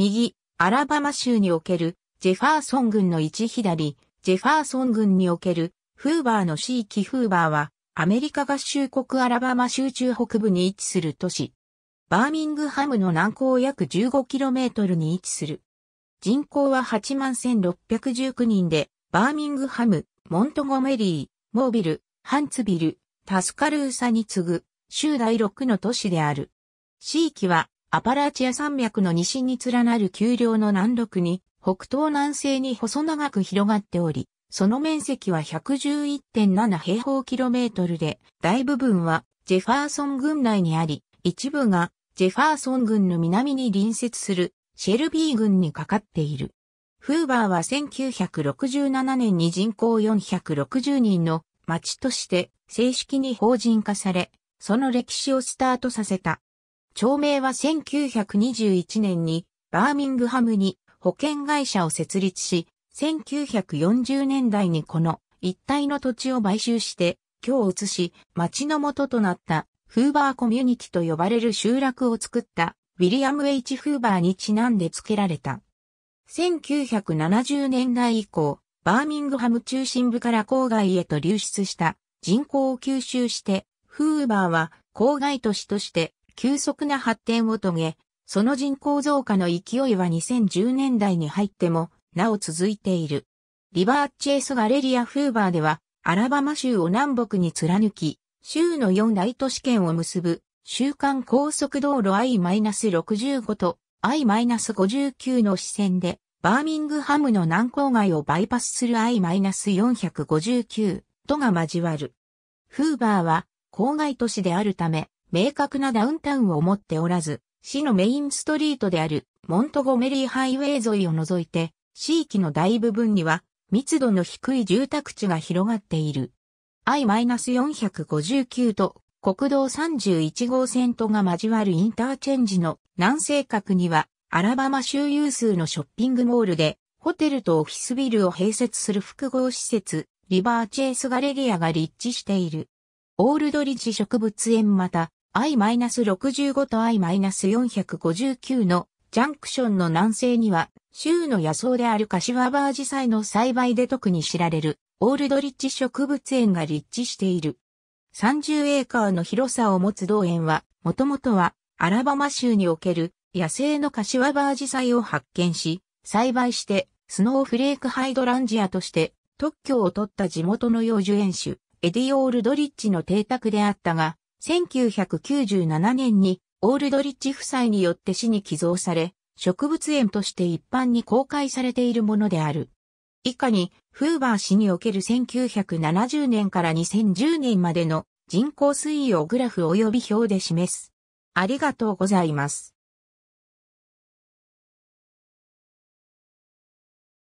右、アラバマ州における、ジェファーソン郡の位置左、ジェファーソン郡における、フーバーの市域フーバーは、アメリカ合衆国アラバマ州中北部に位置する都市。バーミングハムの南高約 15km に位置する。人口は81,619人で、バーミングハム、モントゴメリー、モービル、ハンツビル、タスカルーサに次ぐ、州第6の都市である。市域はアパラチア山脈の西に連なる丘陵の南麓に、北東南西に細長く広がっており、その面積は111.7平方キロメートルで、大部分はジェファーソン郡内にあり、一部がジェファーソン郡の南に隣接するシェルビー郡にかかっている。フーバーは1967年に人口460人の町として正式に法人化され、その歴史をスタートさせた。町名は1921年にバーミングハムに保険会社を設立し、1940年代にこの一帯の土地を買収して、今日移し、町の元となったフーバーコミュニティと呼ばれる集落を作ったウィリアム・ H・ フーバーにちなんで付けられた。1970年代以降、バーミングハム中心部から郊外へと流出した人口を吸収して、フーバーは郊外都市として急速な発展を遂げ、その人口増加の勢いは2010年代に入っても、なお続いている。リバーチェイスガレリア・フーバーでは、アラバマ州を南北に貫き、州の4大都市圏を結ぶ、週間高速道路 I-65 と I-59 の支線で、バーミングハムの南郊外をバイパスする I-459 とが交わる。フーバーは郊外都市であるため、明確なダウンタウンを持っておらず、市のメインストリートであるモントゴメリーハイウェイ沿いを除いて、地域の大部分には密度の低い住宅地が広がっている。I-459 と国道31号線とが交わるインターチェンジの南西角にはアラバマ州有数のショッピングモールでホテルとオフィスビルを併設する複合施設リバーチェイスガレリアが立地している。オールドリッジ植物園また I-65 と I-459 のジャンクションの南西には、州の野草であるカワバアジサイの栽培で特に知られる、オールドリッチ植物園が立地している。30エーカーの広さを持つ同園は、もともとは、アラバマ州における野生のカワバアジサイを発見し、栽培して、スノーフレークハイドランジアとして特許を取った地元の幼樹園種、エディ・オールドリッチの邸宅であったが、1997年にオールドリッチ夫妻によって市に寄贈され、植物園として一般に公開されているものである。以下に、フーバー市における1970年から2010年までの人口推移をグラフ及び表で示す。ありがとうございます。